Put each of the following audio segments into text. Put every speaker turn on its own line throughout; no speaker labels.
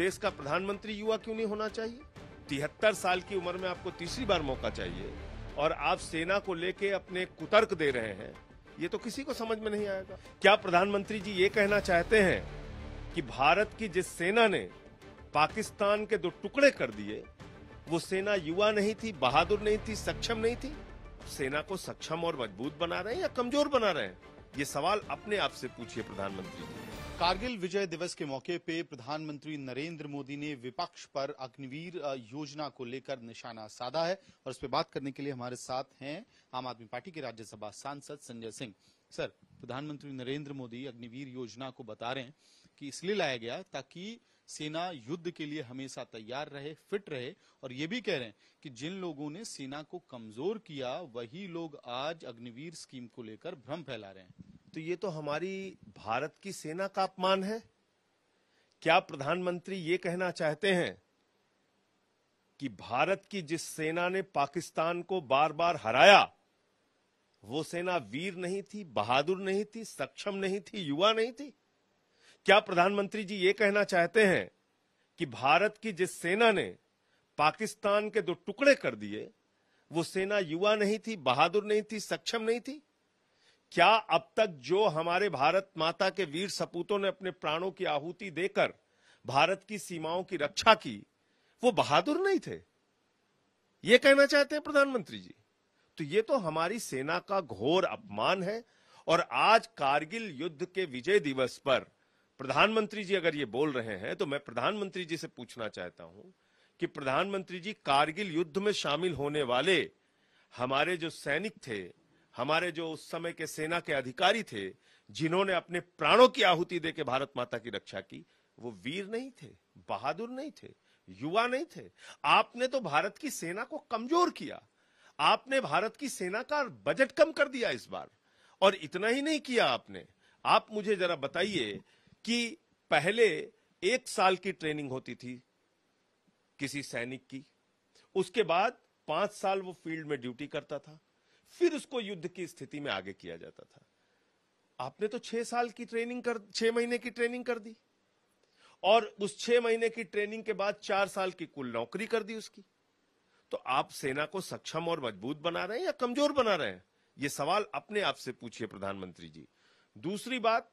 देश का प्रधानमंत्री युवा क्यों नहीं होना चाहिए तिहत्तर साल की उम्र में आपको तीसरी बार मौका चाहिए और आप सेना को लेके अपने कुतर्क दे रहे हैं ये तो किसी को समझ में नहीं आएगा क्या प्रधानमंत्री जी ये कहना चाहते हैं कि भारत की जिस सेना ने पाकिस्तान के दो टुकड़े कर दिए वो सेना युवा नहीं थी बहादुर नहीं थी सक्षम नहीं थी सेना को सक्षम और मजबूत बना रहे हैं या कमजोर बना रहे हैं ये सवाल अपने आप से पूछिए प्रधानमंत्री जी
कारगिल विजय दिवस के मौके पे प्रधानमंत्री नरेंद्र मोदी ने विपक्ष पर अग्निवीर योजना को लेकर निशाना साधा है और इस पर बात करने के लिए हमारे साथ हैं आम आदमी पार्टी के राज्यसभा सांसद संजय सिंह सर प्रधानमंत्री नरेंद्र मोदी अग्निवीर योजना को बता रहे हैं कि इसलिए लाया गया ताकि सेना युद्ध के लिए हमेशा तैयार रहे फिट रहे और ये भी कह रहे हैं कि जिन लोगों ने सेना को कमजोर किया वही लोग आज अग्निवीर स्कीम को लेकर भ्रम फैला रहे हैं तो ये तो हमारी भारत की सेना का अपमान है क्या प्रधानमंत्री
ये कहना चाहते हैं कि भारत की जिस सेना ने पाकिस्तान को बार बार हराया वो सेना वीर नहीं थी बहादुर नहीं थी सक्षम नहीं थी युवा नहीं थी क्या प्रधानमंत्री जी ये कहना चाहते हैं कि भारत की जिस सेना ने पाकिस्तान के दो टुकड़े कर दिए वो सेना युवा नहीं थी बहादुर नहीं थी सक्षम नहीं थी क्या अब तक जो हमारे भारत माता के वीर सपूतों ने अपने प्राणों की आहुति देकर भारत की सीमाओं की रक्षा की वो बहादुर नहीं थे ये कहना चाहते हैं प्रधानमंत्री जी तो ये तो हमारी सेना का घोर अपमान है और आज कारगिल युद्ध के विजय दिवस पर प्रधानमंत्री जी अगर ये बोल रहे हैं तो मैं प्रधानमंत्री जी से पूछना चाहता हूं कि प्रधानमंत्री जी कारगिल युद्ध में शामिल होने वाले हमारे जो सैनिक थे हमारे जो उस समय के सेना के अधिकारी थे जिन्होंने अपने प्राणों की आहुति देके भारत माता की रक्षा की वो वीर नहीं थे बहादुर नहीं थे युवा नहीं थे आपने तो भारत की सेना को कमजोर किया आपने भारत की सेना का बजट कम कर दिया इस बार और इतना ही नहीं किया आपने आप मुझे जरा बताइए कि पहले एक साल की ट्रेनिंग होती थी किसी सैनिक की उसके बाद पांच साल वो फील्ड में ड्यूटी करता था फिर उसको युद्ध की स्थिति में आगे किया जाता था आपने तो छह साल की ट्रेनिंग कर छह महीने की ट्रेनिंग कर दी और उस छह महीने की ट्रेनिंग के बाद चार साल की कुल नौकरी कर दी उसकी तो आप सेना को सक्षम और मजबूत बना रहे हैं या कमजोर बना रहे हैं ये सवाल अपने आप से पूछिए प्रधानमंत्री जी दूसरी बात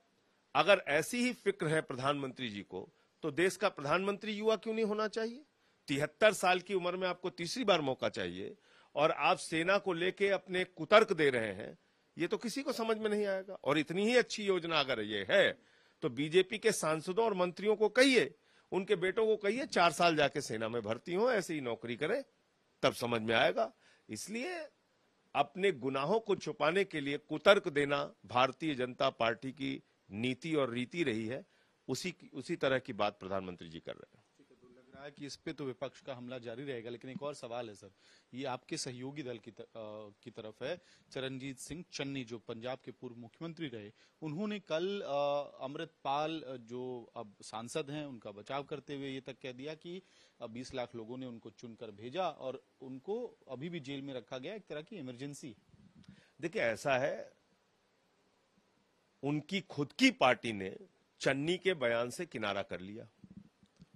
अगर ऐसी ही फिक्र है प्रधानमंत्री जी को तो देश का प्रधानमंत्री युवा क्यों नहीं होना चाहिए तिहत्तर साल की उम्र में आपको तीसरी बार मौका चाहिए और आप सेना को लेके अपने कुतर्क दे रहे हैं ये तो किसी को समझ में नहीं आएगा और इतनी ही अच्छी योजना अगर ये है तो बीजेपी के सांसदों और मंत्रियों को कहिए उनके बेटों को कहिए चार साल जाके सेना में भर्ती हो ऐसे ही नौकरी करें तब समझ में आएगा इसलिए अपने गुनाहों को छुपाने के लिए कुतर्क देना भारतीय जनता पार्टी की नीति और रीति रही है उसी उसी तरह की बात प्रधानमंत्री जी कर रहे हैं
कहा कि इस पे तो विपक्ष का हमला जारी रहेगा लेकिन एक और सवाल है सर ये आपके सहयोगी दल की, तर, आ, की तरफ है चरणजीत सिंह चन्नी जो पंजाब के पूर्व मुख्यमंत्री रहे उन्होंने कल अमृतपाल जो अब सांसद हैं उनका बचाव करते हुए ये तक कह दिया कि बीस लाख लोगों ने उनको चुनकर भेजा और उनको अभी भी जेल में रखा गया एक तरह की इमरजेंसी देखिए ऐसा है
उनकी खुद की पार्टी ने चन्नी के बयान से किनारा कर लिया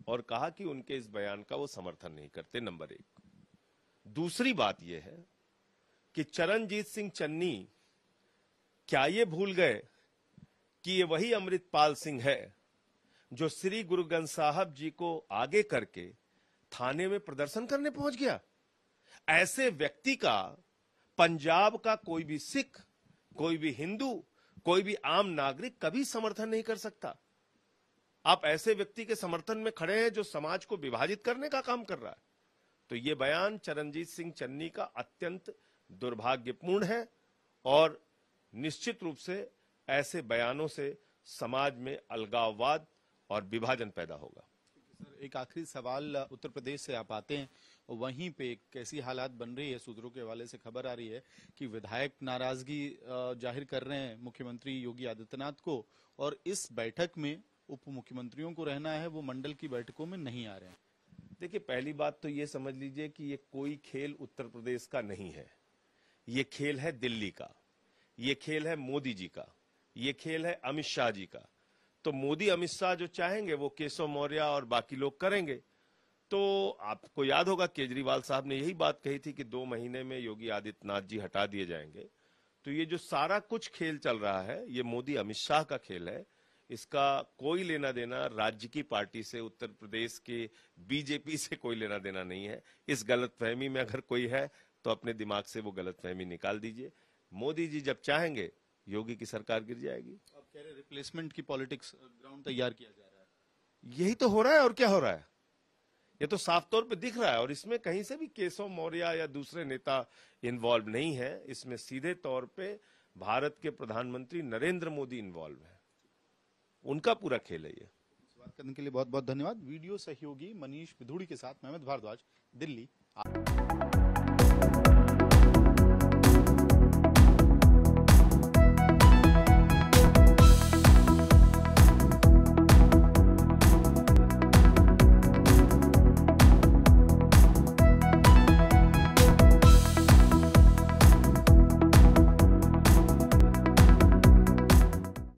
और कहा कि उनके इस बयान का वो समर्थन नहीं करते नंबर एक दूसरी बात यह है कि चरणजीत सिंह चन्नी क्या ये भूल गए कि ये वही अमृतपाल सिंह है जो श्री गुरु ग्रंथ साहब जी को आगे करके थाने में प्रदर्शन करने पहुंच गया ऐसे व्यक्ति का पंजाब का कोई भी सिख कोई भी हिंदू कोई भी आम नागरिक कभी समर्थन नहीं कर सकता आप ऐसे व्यक्ति के समर्थन में खड़े हैं जो समाज को विभाजित करने का काम कर रहा है तो ये बयान चरणजीत सिंह चन्नी का अत्यंत दुर्भाग्यपूर्ण है और निश्चित रूप से ऐसे बयानों से समाज में अलगाववाद और विभाजन पैदा होगा
सर एक आखिरी सवाल उत्तर प्रदेश से आप आते हैं वहीं पे कैसी हालात बन रही है सूत्रों के हवाले से खबर आ रही है कि विधायक नाराजगी जाहिर कर रहे हैं मुख्यमंत्री योगी आदित्यनाथ को और इस बैठक में उप मुख्यमंत्रियों को रहना है वो मंडल की बैठकों में नहीं आ रहे हैं देखिए पहली बात तो ये समझ लीजिए कि ये कोई खेल उत्तर प्रदेश का
नहीं है ये खेल है दिल्ली का ये खेल है मोदी जी का ये खेल है अमित शाह जी का तो मोदी अमित शाह जो चाहेंगे वो केशव मौर्य और बाकी लोग करेंगे तो आपको याद होगा केजरीवाल साहब ने यही बात कही थी कि दो महीने में योगी आदित्यनाथ जी हटा दिए जाएंगे तो ये जो सारा कुछ खेल चल रहा है ये मोदी अमित शाह का खेल है इसका कोई लेना देना राज्य की पार्टी से उत्तर प्रदेश के बीजेपी से कोई लेना देना नहीं है इस गलतफहमी में अगर कोई है तो अपने दिमाग से वो गलतफहमी निकाल दीजिए मोदी जी जब चाहेंगे योगी की सरकार गिर जाएगी आप
कह रहे रिप्लेसमेंट की पॉलिटिक्स ग्राउंड uh, तैयार किया जा रहा
है यही तो हो रहा है और क्या हो रहा है ये तो साफ तौर पे दिख रहा है और इसमें कहीं से भी केशव मौर्य या दूसरे नेता इन्वॉल्व नहीं है इसमें सीधे तौर पे भारत के प्रधानमंत्री नरेंद्र मोदी इन्वॉल्व है उनका पूरा खेल है ये
बात करने के लिए बहुत बहुत धन्यवाद वीडियो सहयोगी मनीष भिधुड़ी के साथ मैं भारद्वाज दिल्ली